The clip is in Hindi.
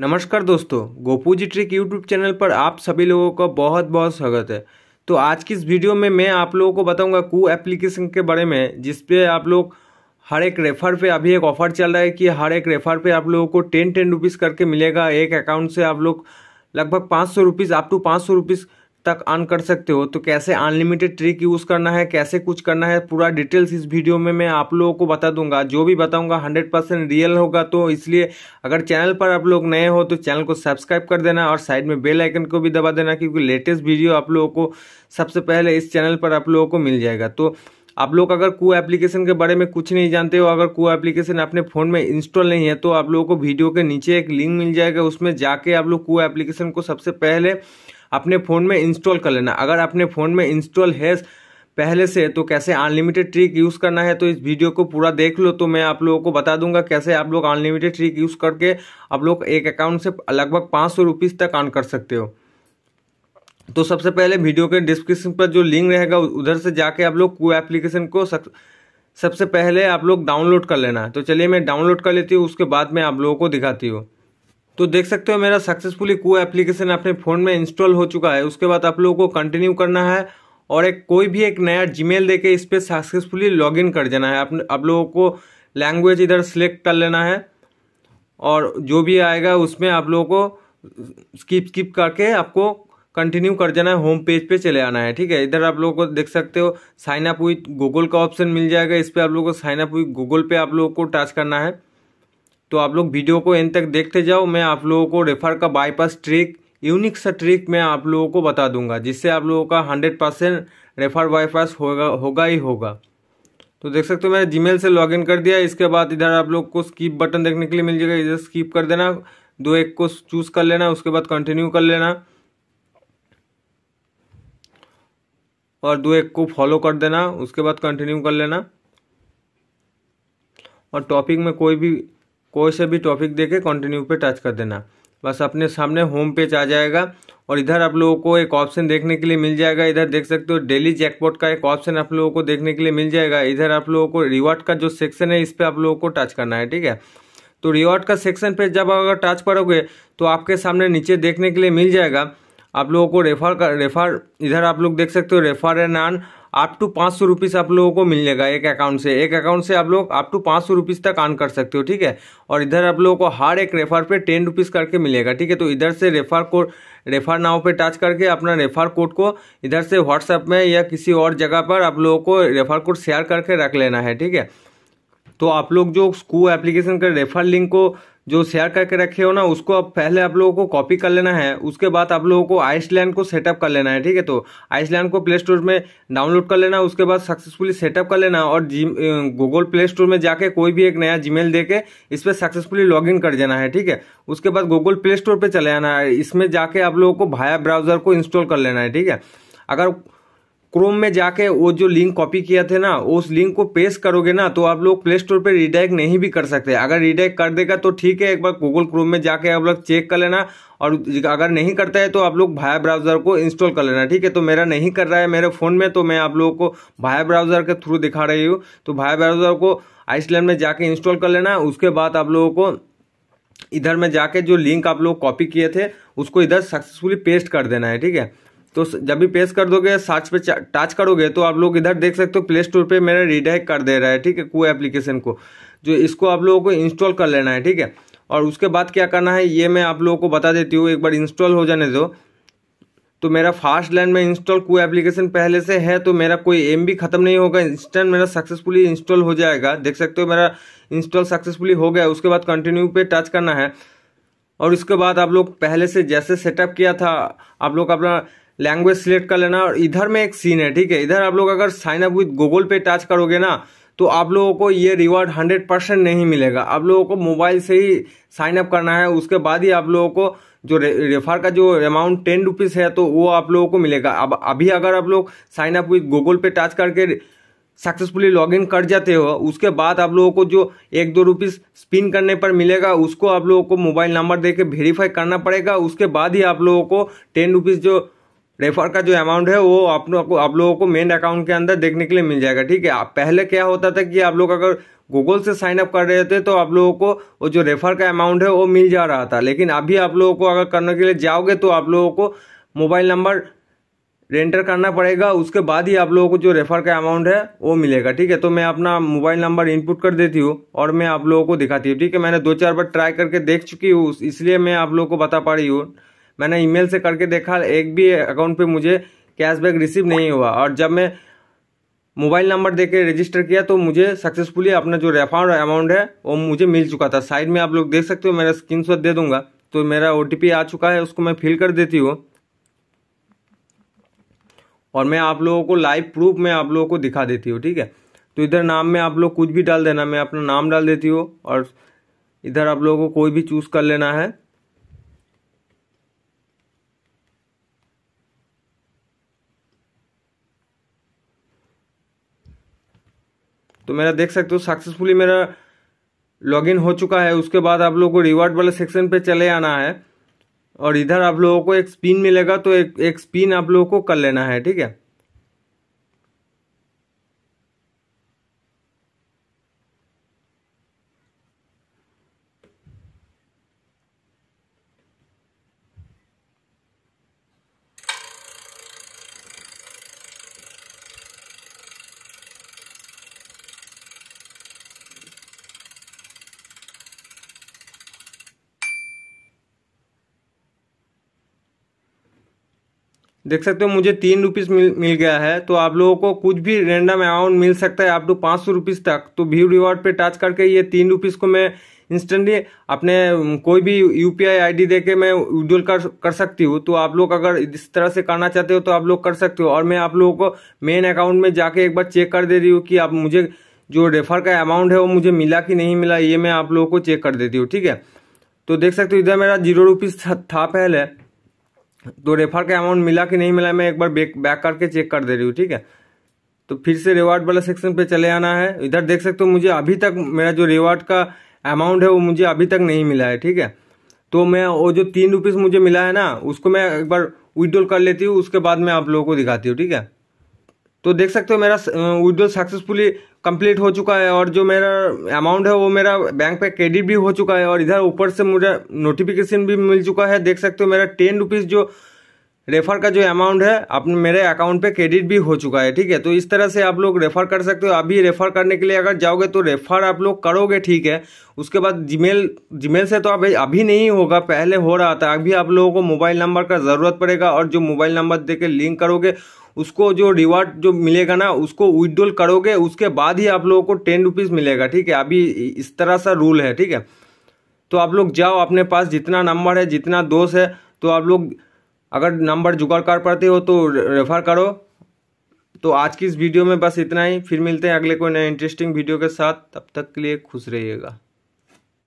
नमस्कार दोस्तों Gopu ji trick YouTube channel पर आप सभी लोगों का बहुत बहुत स्वागत है तो आज की इस वीडियो में मैं आप लोगों को बताऊंगा कू एप्लीकेशन के बारे में जिस पे आप लोग हर एक रेफर पे अभी एक ऑफर चल रहा है कि हर एक रेफर पे आप लोगों को टेन टेन रुपीज़ करके मिलेगा एक अकाउंट से आप लोग लगभग पाँच सौ रुपीज़ अप टू पाँच सौ रुपीज़ तक ऑन कर सकते हो तो कैसे अनलिमिटेड ट्रिक यूज़ करना है कैसे कुछ करना है पूरा डिटेल्स इस वीडियो में मैं आप लोगों को बता दूंगा जो भी बताऊंगा 100 परसेंट रियल होगा तो इसलिए अगर चैनल पर आप लोग नए हो तो चैनल को सब्सक्राइब कर देना और साइड में बेल आइकन को भी दबा देना क्योंकि लेटेस्ट वीडियो आप लोगों को सबसे पहले इस चैनल पर आप लोगों को मिल जाएगा तो आप लोग अगर कू एप्लीकेशन के बारे में कुछ नहीं जानते हो अगर कू एप्लीकेशन अपने फ़ोन में इंस्टॉल नहीं है तो आप लोगों को वीडियो के नीचे एक लिंक मिल जाएगा उसमें जाके आप लोग कू एप्लीकेशन को सबसे पहले अपने फ़ोन में इंस्टॉल कर लेना अगर अपने फ़ोन में इंस्टॉल है पहले से तो कैसे अनलिमिटेड ट्रिक यूज़ करना है तो इस वीडियो को पूरा देख लो तो मैं आप लोगों को बता दूंगा कैसे आप लोग अनलिमिटेड ट्रिक यूज़ करके आप लोग एक अकाउंट से लगभग पाँच सौ रुपीज़ तक अर्न कर सकते हो तो सबसे पहले वीडियो के डिस्क्रिप्शन पर जो लिंक रहेगा उधर से जाके आप लोग वो एप्लीकेशन को सक, सबसे पहले आप लोग डाउनलोड कर लेना तो चलिए मैं डाउनलोड कर लेती हूँ उसके बाद मैं आप लोगों को दिखाती हूँ तो देख सकते हो मेरा सक्सेसफुली को एप्लीकेशन अपने फ़ोन में इंस्टॉल हो चुका है उसके बाद आप लोगों को कंटिन्यू करना है और एक कोई भी एक नया जीमेल देके इस पर सक्सेसफुली लॉगिन कर देना है आप, आप लोगों को लैंग्वेज इधर सेलेक्ट कर लेना है और जो भी आएगा उसमें आप लोगों को स्किप स्किप करके आपको कंटिन्यू कर जाना है होम पेज पे चले आना है ठीक है इधर आप लोगों को देख सकते हो साइन अप विथ गूगल का ऑप्शन मिल जाएगा इस पर आप लोगों को साइन अप विथ गूगल पे आप लोगों को टच करना है तो आप लोग वीडियो को एंड तक देखते जाओ मैं आप लोगों को रेफर का बाईपास ट्रिक यूनिक सा ट्रिक मैं आप लोगों को बता दूंगा जिससे आप लोगों का हंड्रेड परसेंट रेफर बाईपास होगा होगा ही होगा तो देख सकते हो मैंने जीमेल से लॉगिन कर दिया इसके बाद इधर आप लोग को स्कीप बटन देखने के लिए मिल जाएगा इधर स्कीप कर देना दो एक को चूज़ कर लेना उसके बाद कंटिन्यू कर लेना और दो एक को फॉलो कर देना उसके बाद कंटिन्यू कर लेना और टॉपिक में कोई भी कोई से भी टॉपिक देके कंटिन्यू पे टच कर देना बस अपने सामने होम पेज आ जाएगा और इधर आप लोगों को एक ऑप्शन देखने के लिए मिल जाएगा इधर देख सकते हो डेली जैकपॉट का एक ऑप्शन आप लोगों को देखने के लिए मिल जाएगा इधर आप लोगों को रिवॉर्ड का जो सेक्शन है इस पर आप लोगों को टच करना है ठीक है तो रिवॉर्ड का सेक्शन पे जब अगर टच करोगे तो आपके सामने नीचे देखने के लिए मिल जाएगा आप लोगों को रेफर कर रेफर इधर आप लोग देख सकते हो refer and earn up to पाँच सौ रुपीज़ आप लोगों को मिलेगा एक अकाउंट से एक अकाउंट से आप लोग अप टू पाँच सौ रुपीज़ तक आन कर सकते हो ठीक है और इधर आप लोगों को हर एक रेफर पे टेन रुपीज़ करके मिलेगा ठीक है तो इधर से रेफर कोड रेफर नाव पे टच करके अपना रेफर कोड को इधर से व्हाट्सएप में या किसी और जगह पर आप लोगों को रेफर कोड शेयर करके रख लेना है ठीक है तो आप लोग जो स्कू एप्लीकेशन का रेफर लिंक को जो शेयर करके रखे हो ना उसको अब पहले आप लोगों को कॉपी कर लेना है उसके बाद आप लोगों को आइसलैंड को सेटअप कर लेना है ठीक है तो आइसलैंड को प्ले स्टोर में डाउनलोड कर लेना उसके बाद सक्सेसफुली सेटअप कर लेना और जी गूगल प्ले स्टोर में जाके कोई भी एक नया जीमेल दे इस पर सक्सेसफुली लॉग इन कर देना है ठीक है उसके बाद गूगल प्ले स्टोर पर चले आना है इसमें जाके आप लोगों को भाया ब्राउजर को इंस्टॉल कर लेना है ठीक है अगर क्रोम में जाके वो जो लिंक कॉपी किया थे ना उस लिंक को पेस्ट करोगे ना तो आप लोग प्ले स्टोर पर रिडायरेक्ट नहीं भी कर सकते अगर रिडायरेक्ट कर देगा तो ठीक है एक बार गूगल क्रोम में जाके आप लोग चेक कर लेना और अगर नहीं करता है तो आप लोग भाया ब्राउज़र को इंस्टॉल कर लेना ठीक है तो मेरा नहीं कर रहा है मेरे फ़ोन में तो मैं आप लोगों को भाया ब्राउज़र के थ्रू दिखा रही हूँ तो भाया ब्राउज़र को आइसलैंड में जाके इंस्टॉल कर लेना उसके बाद आप लोगों को इधर में जाके जो लिंक आप लोग कॉपी किए थे उसको इधर सक्सेसफुली पेस्ट कर देना है ठीक है तो जब भी पेश कर दोगे सर्च पे टच करोगे तो आप लोग इधर देख सकते हो प्ले स्टोर पर मेरा रिडायरेक्ट कर दे रहा है ठीक है कोई एप्लीकेशन को जो इसको आप लोगों को इंस्टॉल कर लेना है ठीक है और उसके बाद क्या करना है ये मैं आप लोगों को बता देती हूँ एक बार इंस्टॉल हो जाने दो तो मेरा फास्ट लैंड में इंस्टॉल को एप्लीकेशन पहले से है तो मेरा कोई एम भी खत्म नहीं होगा इंस्टेंट मेरा सक्सेसफुली इंस्टॉल हो जाएगा देख सकते हो मेरा इंस्टॉल सक्सेसफुली हो गया उसके बाद कंटिन्यू पे टच करना है और इसके बाद आप लोग पहले से जैसे सेटअप किया था आप लोग अपना लैंग्वेज सिलेक्ट कर लेना और इधर में एक सीन है ठीक है इधर आप लोग अगर साइन अप विथ गूगल पे टच करोगे ना तो आप लोगों को ये रिवार्ड हंड्रेड परसेंट नहीं मिलेगा आप लोगों को मोबाइल से ही साइन अप करना है उसके बाद ही आप लोगों को जो रे, रेफर का जो अमाउंट टेन रुपीज़ है तो वो आप लोगों को मिलेगा अब अभी अगर आप लोग साइन अप विथ गूगल पे टच करके सक्सेसफुली लॉगिन कर जाते हो उसके बाद आप लोगों को जो एक दो रुपीज़ स्पिन करने पर मिलेगा उसको आप लोगों को मोबाइल नंबर दे के वेरीफाई करना पड़ेगा उसके बाद ही आप लोगों को टेन रुपीज़ जो रेफर का जो अमाउंट है वो आप लोग आप लोगों को मेन अकाउंट के अंदर देखने के लिए मिल जाएगा ठीक है पहले क्या होता था कि आप लोग अगर गूगल से साइन अप कर रहे थे तो आप लोगों को वो जो रेफर का अमाउंट है वो मिल जा रहा था लेकिन अभी आप लोगों को अगर करने के लिए जाओगे तो आप लोगों को मोबाइल नंबर रेंटर करना पड़ेगा उसके बाद ही आप लोगों को जो रेफर का अमाउंट है वो मिलेगा ठीक है तो मैं अपना मोबाइल नंबर इनपुट कर देती हूँ और मैं आप लोगों को दिखाती हूँ ठीक है मैंने दो चार बार ट्राई करके देख चुकी हूँ इसलिए मैं आप लोगों को बता पा रही हूँ मैंने ईमेल से करके देखा एक भी अकाउंट पे मुझे कैशबैक रिसीव नहीं हुआ और जब मैं मोबाइल नंबर देके रजिस्टर किया तो मुझे सक्सेसफुली अपना जो रेफाउंड अमाउंट है वो मुझे मिल चुका था साइड में आप लोग देख सकते हो मेरा स्क्रीन दे दूंगा तो मेरा ओ आ चुका है उसको मैं फिल कर देती हूँ और मैं आप लोगों को लाइव प्रूफ में आप लोगों को दिखा देती हूँ ठीक है तो इधर नाम में आप लोग कुछ भी डाल देना मैं अपना नाम डाल देती हूँ और इधर आप लोगों को कोई भी चूज़ कर लेना है तो मेरा देख सकते हो सक्सेसफुली मेरा लॉगिन हो चुका है उसके बाद आप लोगों को रिवार्ड वाले सेक्शन पे चले आना है और इधर आप लोगों को एक स्पिन मिलेगा तो एक एक स्पिन आप लोगों को कर लेना है ठीक है देख सकते हो मुझे तीन रुपीज़ मिल मिल गया है तो आप लोगों को कुछ भी रेंडम अमाउंट मिल सकता है आप लोग पाँच सौ रुपीज़ तक तो व्यू रिवॉर्ड पे टच करके ये तीन रुपीज़ को मैं इंस्टेंटली अपने कोई भी U P I I D दे के मैं विड्रोल कर कर सकती हूँ तो आप लोग अगर इस तरह से करना चाहते हो तो आप लोग कर सकते हो और मैं आप लोगों को मेन अकाउंट में जाके एक बार चेक कर दे रही हूँ कि आप मुझे जो रेफर का अमाउंट है वो मुझे मिला कि नहीं मिला ये मैं आप लोगों को चेक कर देती हूँ ठीक है तो देख सकते हो इधर मेरा जीरो रुपीज़ था पहले तो रेफर का अमाउंट मिला कि नहीं मिला मैं एक बार बैक बैक करके चेक कर दे रही हूँ ठीक है तो फिर से रिवार्ड वाला सेक्शन पे चले आना है इधर देख सकते हो मुझे अभी तक मेरा जो रिवार्ड का अमाउंट है वो मुझे अभी तक नहीं मिला है ठीक है तो मैं वो जो तीन रुपीज़ मुझे मिला है ना उसको मैं एक बार विड्रॉल कर लेती हूँ उसके बाद मैं आप लोगों को दिखाती हूँ ठीक है तो देख सकते हो मेरा विड्रॉल सक्सेसफुली कंप्लीट हो चुका है और जो मेरा अमाउंट है वो मेरा बैंक पे क्रेडिट भी हो चुका है और इधर ऊपर से मुझे नोटिफिकेशन भी मिल चुका है देख सकते हो मेरा टेन रुपीज़ जो रेफर का जो अमाउंट है अपने मेरे अकाउंट पे क्रेडिट भी हो चुका है ठीक है तो इस तरह से आप लोग रेफर कर सकते हो अभी रेफर करने के लिए अगर जाओगे तो रेफर आप लोग करोगे ठीक है उसके बाद जीमेल जीमेल से तो अभी अभी नहीं होगा पहले हो रहा था अभी आप लोगों को मोबाइल नंबर का ज़रूरत पड़ेगा और जो मोबाइल नंबर दे के लिंक करोगे उसको जो रिवार्ड जो मिलेगा ना उसको विदड्रॉल करोगे उसके बाद ही आप लोगों को टेन रुपीज़ मिलेगा ठीक है अभी इस तरह सा रूल है ठीक है तो आप लोग जाओ अपने पास जितना नंबर है जितना दोस्त है तो आप लोग अगर नंबर जुगाड़ कर पाते हो तो रेफर करो तो आज की इस वीडियो में बस इतना ही फिर मिलते हैं अगले कोई नए इंटरेस्टिंग वीडियो के साथ तब तक के लिए खुश रहिएगा